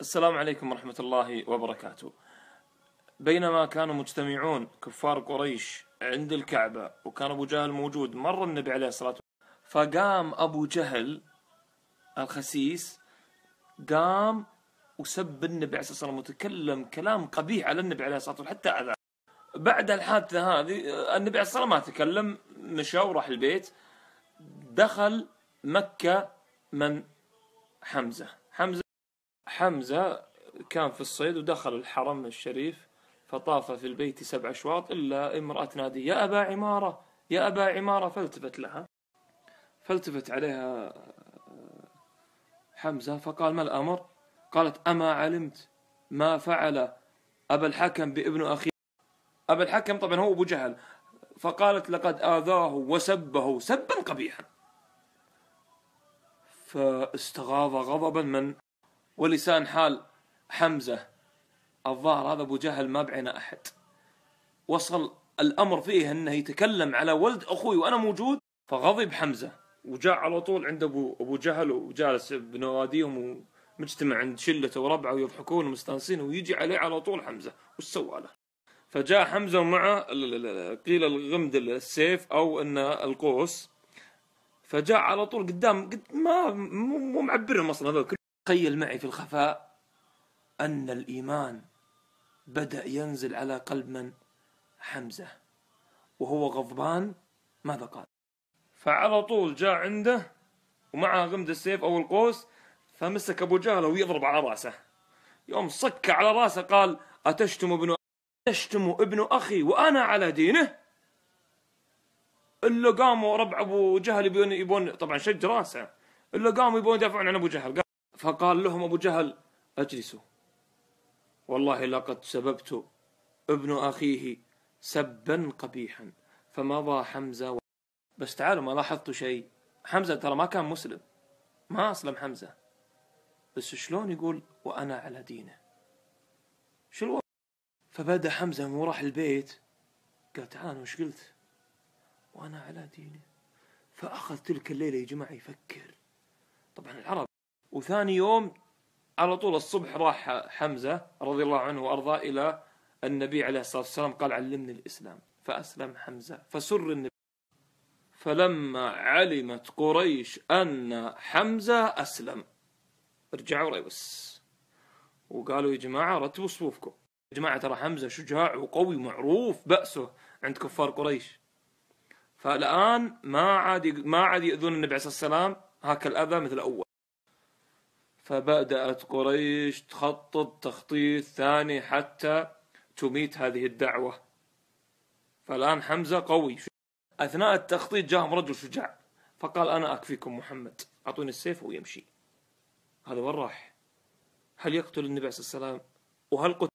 السلام عليكم ورحمة الله وبركاته بينما كانوا مجتمعون كفار قريش عند الكعبة وكان أبو جهل موجود مر النبي عليه الصلاة والسلام فقام أبو جهل الخسيس قام وسب النبي عليه الصلاة والسلام وتكلم كلام قبيح على النبي عليه الصلاة والسلام حتى أذى بعد الحادثة هذه النبي عليه الصلاة والسلام ما تكلم مشى وراح البيت دخل مكة من حمزة حمزة كان في الصيد ودخل الحرم الشريف فطاف في البيت سبع أشواط إلا امرأة تنادي يا أبا عمارة يا أبا عمارة فالتفت لها فالتفت عليها آه، حمزة فقال ما الأمر قالت أما علمت ما فعل أبا الحكم بابن أخي أبا الحكم طبعا هو أبو جهل فقالت لقد آذاه وسبه سبا قبيحا فاستغاظ غضبا من ولسان حال حمزة الظاهر هذا أبو جهل ما بعنا أحد وصل الأمر فيه أنه يتكلم على ولد أخوي وأنا موجود فغضب حمزة وجاء على طول عند أبو, أبو جهل وجالس بنواديهم ومجتمع عند شلته وربعه ويضحكون ومستانسين ويجي عليه على طول حمزة وش سوى له فجاء حمزة ومعه قيل الغمد السيف أو أن القوس فجاء على طول قدام قد ما مو معبرهم اصلا هذول تخيل معي في الخفاء أن الإيمان بدأ ينزل على قلب من حمزة وهو غضبان ماذا قال فعلى طول جاء عنده ومعه غمد السيف أو القوس فمسك أبو جهل ويضرب على رأسه يوم صك على رأسه قال أتشتم ابن تشتم ابن أخي وأنا على دينه إلا قاموا ربع أبو جهل يبون يبون طبعا شج راسه إلا قاموا يبون يدافعون عن أبو جهل فقال لهم أبو جهل أجلسوا والله لقد سببت ابن أخيه سبا قبيحا فمضى حمزة و... بس تعالوا ما لاحظتوا شيء حمزة ترى ما كان مسلم ما أسلم حمزة بس شلون يقول وأنا على دينه شو فبدا حمزة مو راح البيت قال تعال وش قلت وأنا على دينه فأخذ تلك الليلة يا جماعة يفكر طبعا العرب وثاني يوم على طول الصبح راح حمزة رضي الله عنه وأرضاه إلى النبي عليه الصلاة والسلام قال علمني الإسلام فأسلم حمزة فسر النبي فلما علمت قريش أن حمزة أسلم رجعوا ريوس وقالوا يا جماعة رتبوا صفوفكم يا جماعة ترى حمزة شجاع وقوي معروف بأسه عند كفار قريش فالآن ما عاد ما عاد يؤذون النبي عليه الصلاة والسلام هاك الأذى مثل أول فبدأت قريش تخطط تخطيط ثاني حتى تميت هذه الدعوة فالآن حمزة قوي أثناء التخطيط جاهم رجل شجاع فقال أنا أكفيكم محمد أعطوني السيف ويمشي هذا وين راح هل يقتل النبي عليه والسلام وهل قتل